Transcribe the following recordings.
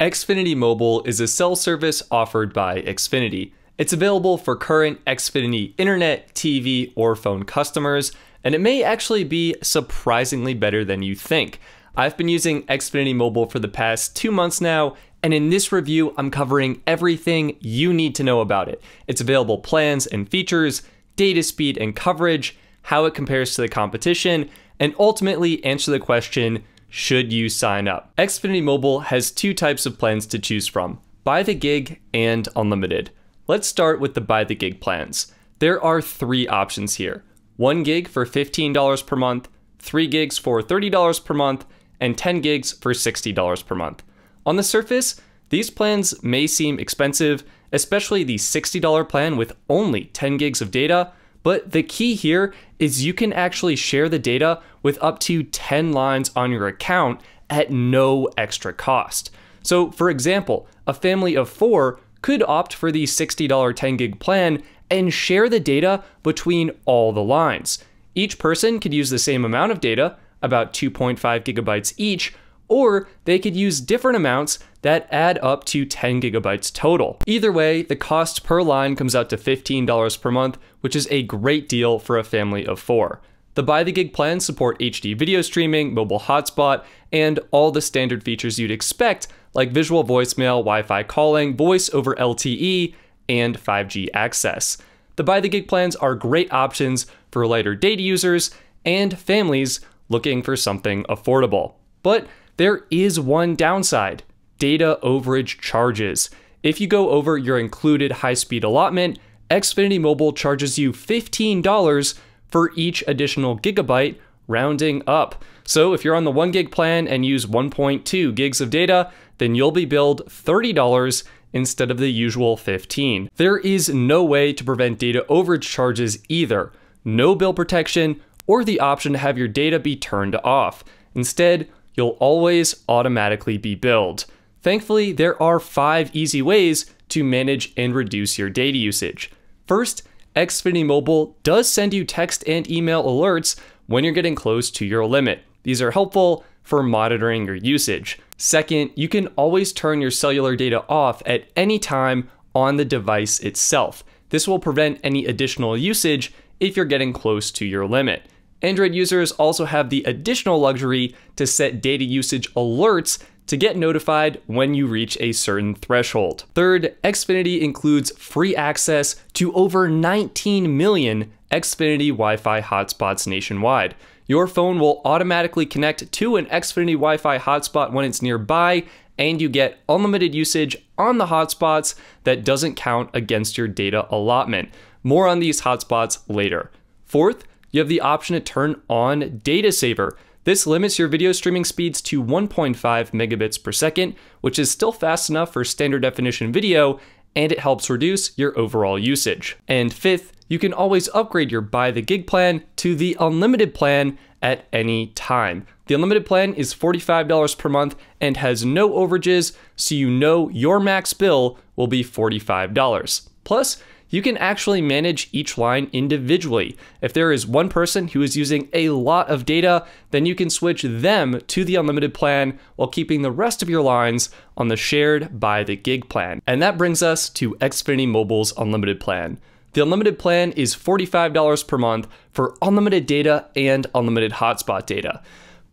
Xfinity Mobile is a cell service offered by Xfinity. It's available for current Xfinity internet, TV, or phone customers, and it may actually be surprisingly better than you think. I've been using Xfinity Mobile for the past two months now, and in this review, I'm covering everything you need to know about it. It's available plans and features, data speed and coverage, how it compares to the competition, and ultimately answer the question should you sign up. Xfinity Mobile has two types of plans to choose from buy the gig and unlimited. Let's start with the buy the gig plans. There are three options here 1 gig for $15 per month, 3 gigs for $30 per month, and 10 gigs for $60 per month. On the surface, these plans may seem expensive, especially the $60 plan with only 10 gigs of data but the key here is you can actually share the data with up to 10 lines on your account at no extra cost. So, for example, a family of four could opt for the $60 10 gig plan and share the data between all the lines. Each person could use the same amount of data, about 2.5 gigabytes each, or they could use different amounts that add up to 10 gigabytes total. Either way, the cost per line comes out to $15 per month, which is a great deal for a family of four. The Buy the Gig plans support HD video streaming, mobile hotspot, and all the standard features you'd expect, like visual voicemail, Wi Fi calling, voice over LTE, and 5G access. The Buy the Gig plans are great options for lighter data users and families looking for something affordable. But there is one downside data overage charges. If you go over your included high speed allotment, Xfinity Mobile charges you $15 for each additional gigabyte, rounding up. So if you're on the 1 gig plan and use 1.2 gigs of data, then you'll be billed $30 instead of the usual 15. There is no way to prevent data overage charges either. No bill protection or the option to have your data be turned off. Instead, you'll always automatically be billed. Thankfully, there are five easy ways to manage and reduce your data usage. First, Xfinity Mobile does send you text and email alerts when you're getting close to your limit. These are helpful for monitoring your usage. Second, you can always turn your cellular data off at any time on the device itself. This will prevent any additional usage if you're getting close to your limit. Android users also have the additional luxury to set data usage alerts to get notified when you reach a certain threshold. Third, Xfinity includes free access to over 19 million Xfinity Wi Fi hotspots nationwide. Your phone will automatically connect to an Xfinity Wi Fi hotspot when it's nearby, and you get unlimited usage on the hotspots that doesn't count against your data allotment. More on these hotspots later. Fourth, you have the option to turn on Data Saver. This limits your video streaming speeds to 1.5 megabits per second, which is still fast enough for standard definition video, and it helps reduce your overall usage. And fifth, you can always upgrade your buy the gig plan to the unlimited plan at any time. The unlimited plan is $45 per month and has no overages, so you know your max bill will be $45. Plus, you can actually manage each line individually. If there is one person who is using a lot of data, then you can switch them to the unlimited plan while keeping the rest of your lines on the shared by the gig plan. And that brings us to Xfinity Mobile's unlimited plan. The unlimited plan is $45 per month for unlimited data and unlimited hotspot data.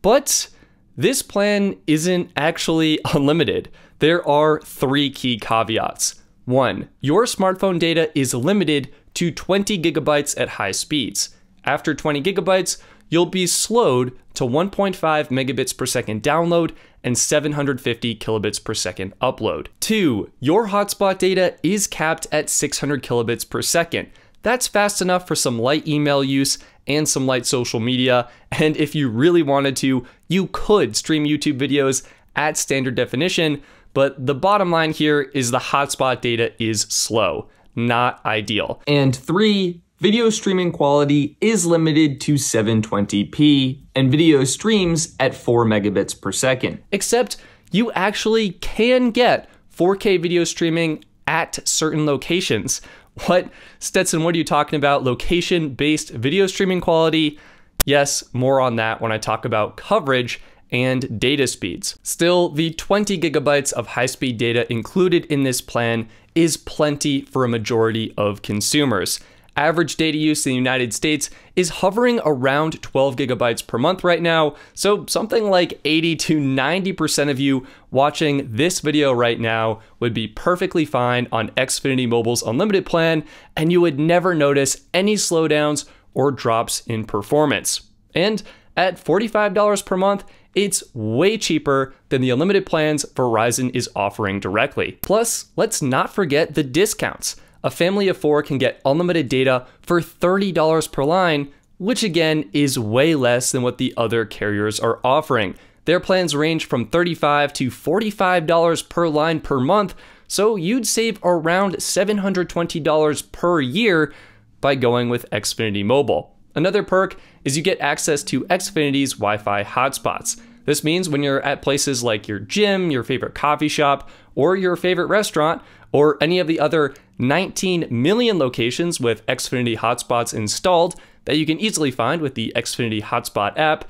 But this plan isn't actually unlimited. There are three key caveats. One, your smartphone data is limited to 20 gigabytes at high speeds. After 20 gigabytes, you'll be slowed to 1.5 megabits per second download and 750 kilobits per second upload. Two, your hotspot data is capped at 600 kilobits per second. That's fast enough for some light email use and some light social media. And if you really wanted to, you could stream YouTube videos at standard definition, but the bottom line here is the hotspot data is slow, not ideal. And three, video streaming quality is limited to 720p, and video streams at 4 megabits per second. Except you actually can get 4K video streaming at certain locations. What, Stetson, what are you talking about? Location based video streaming quality? Yes, more on that when I talk about coverage and data speeds. Still, the 20 gigabytes of high-speed data included in this plan is plenty for a majority of consumers. Average data use in the United States is hovering around 12 gigabytes per month right now, so something like 80 to 90% of you watching this video right now would be perfectly fine on Xfinity Mobile's unlimited plan, and you would never notice any slowdowns or drops in performance. And at $45 per month, it's way cheaper than the unlimited plans Verizon is offering directly. Plus, let's not forget the discounts. A family of four can get unlimited data for $30 per line, which again is way less than what the other carriers are offering. Their plans range from $35 to $45 per line per month, so you'd save around $720 per year by going with Xfinity Mobile. Another perk is you get access to Xfinity's Wi Fi hotspots. This means when you're at places like your gym, your favorite coffee shop, or your favorite restaurant, or any of the other 19 million locations with Xfinity hotspots installed that you can easily find with the Xfinity Hotspot app,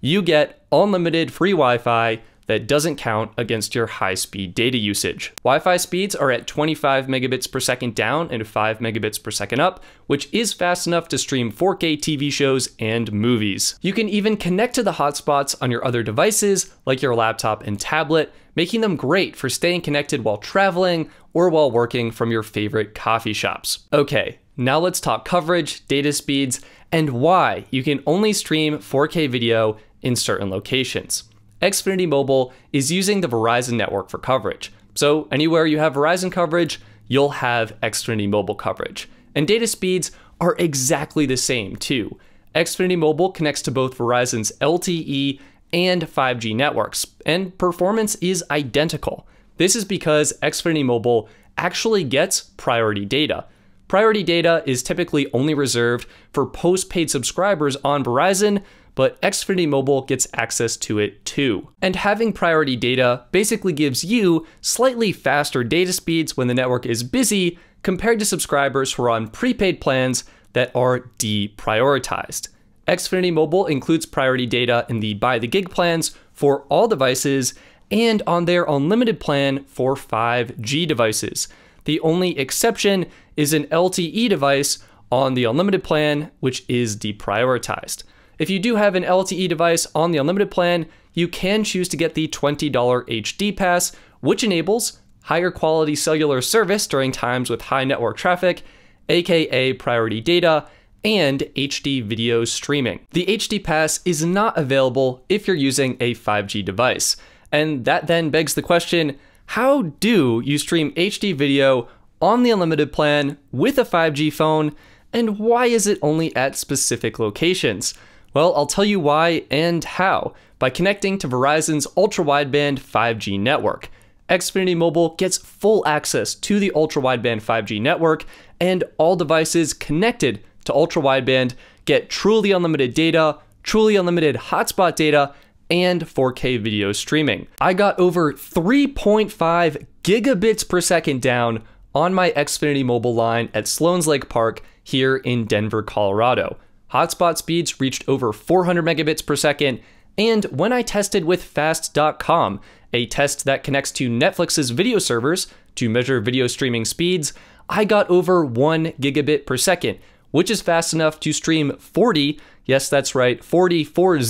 you get unlimited free Wi Fi that doesn't count against your high speed data usage. Wi Fi speeds are at 25 megabits per second down and 5 megabits per second up, which is fast enough to stream 4K TV shows and movies. You can even connect to the hotspots on your other devices, like your laptop and tablet, making them great for staying connected while traveling or while working from your favorite coffee shops. Okay, now let's talk coverage, data speeds, and why you can only stream 4K video in certain locations. Xfinity Mobile is using the Verizon network for coverage. So, anywhere you have Verizon coverage, you'll have Xfinity Mobile coverage. And data speeds are exactly the same, too. Xfinity Mobile connects to both Verizon's LTE and 5G networks, and performance is identical. This is because Xfinity Mobile actually gets priority data. Priority data is typically only reserved for postpaid subscribers on Verizon, but Xfinity Mobile gets access to it too. And having priority data basically gives you slightly faster data speeds when the network is busy compared to subscribers who are on prepaid plans that are deprioritized. Xfinity Mobile includes priority data in the buy the gig plans for all devices and on their unlimited plan for 5G devices. The only exception is an LTE device on the unlimited plan, which is deprioritized. If you do have an LTE device on the unlimited plan, you can choose to get the $20 HD Pass, which enables higher quality cellular service during times with high network traffic, aka priority data, and HD video streaming. The HD Pass is not available if you're using a 5G device. And that then begs the question how do you stream HD video on the unlimited plan with a 5G phone? And why is it only at specific locations? Well, I'll tell you why and how by connecting to Verizon's ultra wideband 5G network. Xfinity Mobile gets full access to the ultra wideband 5G network, and all devices connected to ultra wideband get truly unlimited data, truly unlimited hotspot data, and 4K video streaming. I got over 3.5 gigabits per second down on my Xfinity Mobile line at Sloan's Lake Park here in Denver, Colorado. Hotspot speeds reached over 400 megabits per second, and when I tested with Fast.com, a test that connects to Netflix's video servers to measure video streaming speeds, I got over 1 gigabit per second, which is fast enough to stream 40, yes, that's right, 40, 40,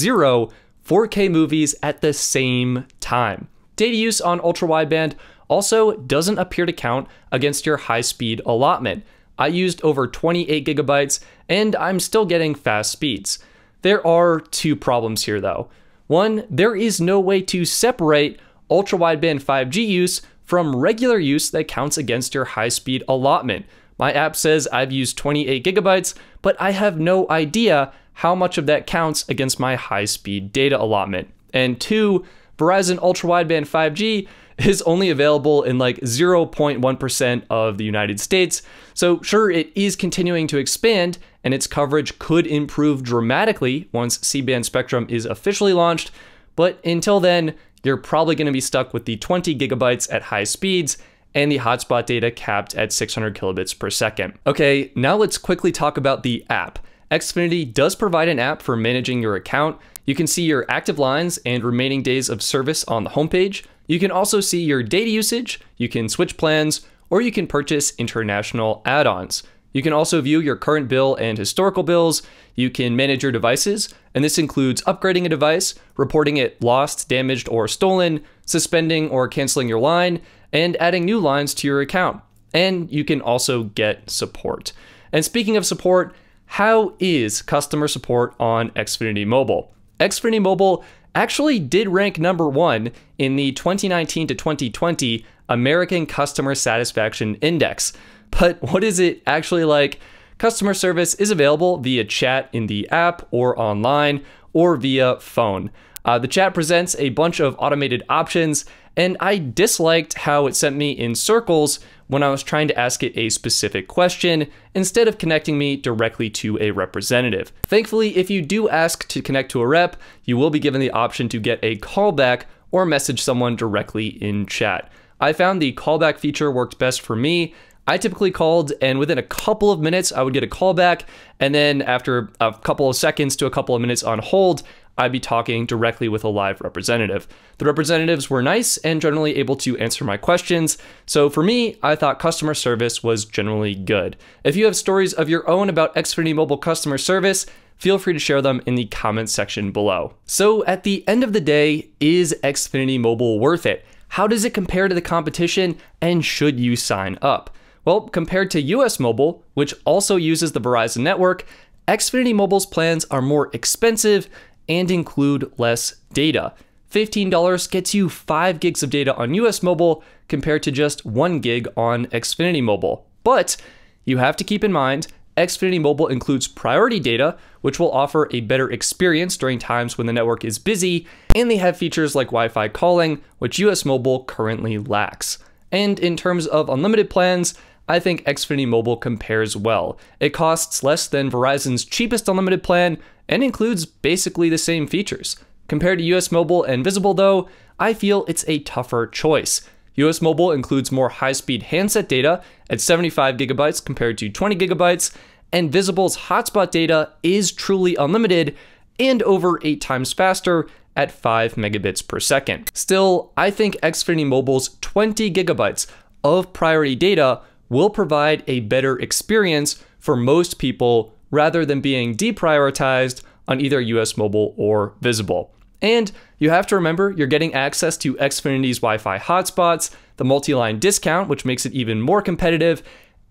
4K movies at the same time. Data use on ultra wideband also doesn't appear to count against your high speed allotment. I used over 28 gigabytes and I'm still getting fast speeds. There are two problems here though. One, there is no way to separate ultra wideband 5G use from regular use that counts against your high speed allotment. My app says I've used 28 gigabytes, but I have no idea how much of that counts against my high speed data allotment. And two, Verizon ultra wideband 5G is only available in like 0.1% of the United States. So, sure, it is continuing to expand and its coverage could improve dramatically once C band spectrum is officially launched. But until then, you're probably going to be stuck with the 20 gigabytes at high speeds and the hotspot data capped at 600 kilobits per second. Okay, now let's quickly talk about the app. Xfinity does provide an app for managing your account, you can see your active lines and remaining days of service on the homepage. You can also see your data usage, you can switch plans, or you can purchase international add-ons. You can also view your current bill and historical bills. You can manage your devices, and this includes upgrading a device, reporting it lost, damaged, or stolen, suspending or canceling your line, and adding new lines to your account. And you can also get support. And speaking of support, how is customer support on Xfinity Mobile? Xfinity Mobile actually did rank number one in the 2019 to 2020 American Customer Satisfaction Index. But what is it actually like? Customer service is available via chat in the app or online or via phone. Uh, the chat presents a bunch of automated options, and I disliked how it sent me in circles when I was trying to ask it a specific question instead of connecting me directly to a representative. Thankfully, if you do ask to connect to a rep, you will be given the option to get a callback or message someone directly in chat. I found the callback feature worked best for me. I typically called, and within a couple of minutes, I would get a callback. And then after a couple of seconds to a couple of minutes on hold, I'd be talking directly with a live representative. The representatives were nice and generally able to answer my questions, so for me, I thought customer service was generally good. If you have stories of your own about Xfinity Mobile customer service, feel free to share them in the comments section below. So at the end of the day, is Xfinity Mobile worth it? How does it compare to the competition, and should you sign up? Well, compared to US Mobile, which also uses the Verizon network, Xfinity Mobile's plans are more expensive and include less data. $15 gets you 5 gigs of data on US Mobile compared to just 1 gig on Xfinity Mobile. But you have to keep in mind Xfinity Mobile includes priority data, which will offer a better experience during times when the network is busy, and they have features like Wi Fi calling, which US Mobile currently lacks. And in terms of unlimited plans, I think Xfinity Mobile compares well. It costs less than Verizon's cheapest unlimited plan, and includes basically the same features. Compared to US Mobile and Visible, though, I feel it's a tougher choice. US Mobile includes more high speed handset data at 75 gigabytes compared to 20 gigabytes, and Visible's hotspot data is truly unlimited and over eight times faster at 5 megabits per second. Still, I think Xfinity Mobile's 20 gigabytes of priority data will provide a better experience for most people rather than being deprioritized on either US Mobile or Visible. And you have to remember you're getting access to Xfinity's Wi Fi hotspots, the multi line discount, which makes it even more competitive,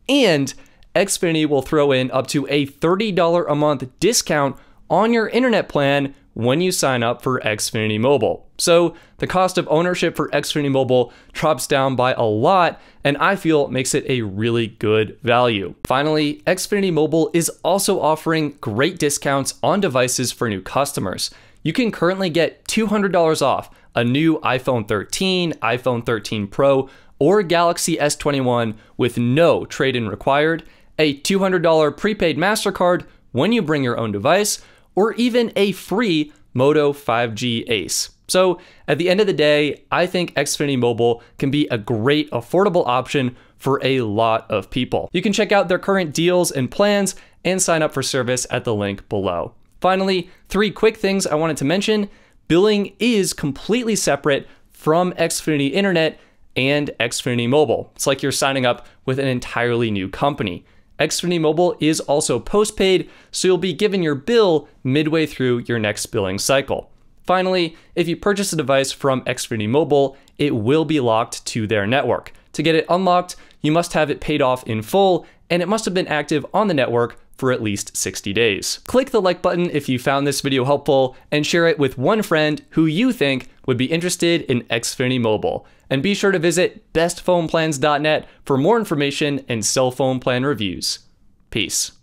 and Xfinity will throw in up to a $30 a month discount on your internet plan when you sign up for Xfinity Mobile. So the cost of ownership for Xfinity Mobile drops down by a lot, and I feel makes it a really good value. Finally, Xfinity Mobile is also offering great discounts on devices for new customers. You can currently get $200 off a new iPhone 13, iPhone 13 Pro, or Galaxy S21 with no trade-in required, a $200 prepaid MasterCard when you bring your own device, or even a free Moto 5G Ace. So at the end of the day, I think Xfinity Mobile can be a great affordable option for a lot of people. You can check out their current deals and plans and sign up for service at the link below. Finally, three quick things I wanted to mention. Billing is completely separate from Xfinity Internet and Xfinity Mobile. It's like you're signing up with an entirely new company. Xfinity Mobile is also postpaid, so you'll be given your bill midway through your next billing cycle. Finally, if you purchase a device from Xfinity Mobile, it will be locked to their network. To get it unlocked, you must have it paid off in full, and it must have been active on the network for at least 60 days. Click the like button if you found this video helpful, and share it with one friend who you think would be interested in Xfinity Mobile. And be sure to visit bestphoneplans.net for more information and cell phone plan reviews. Peace.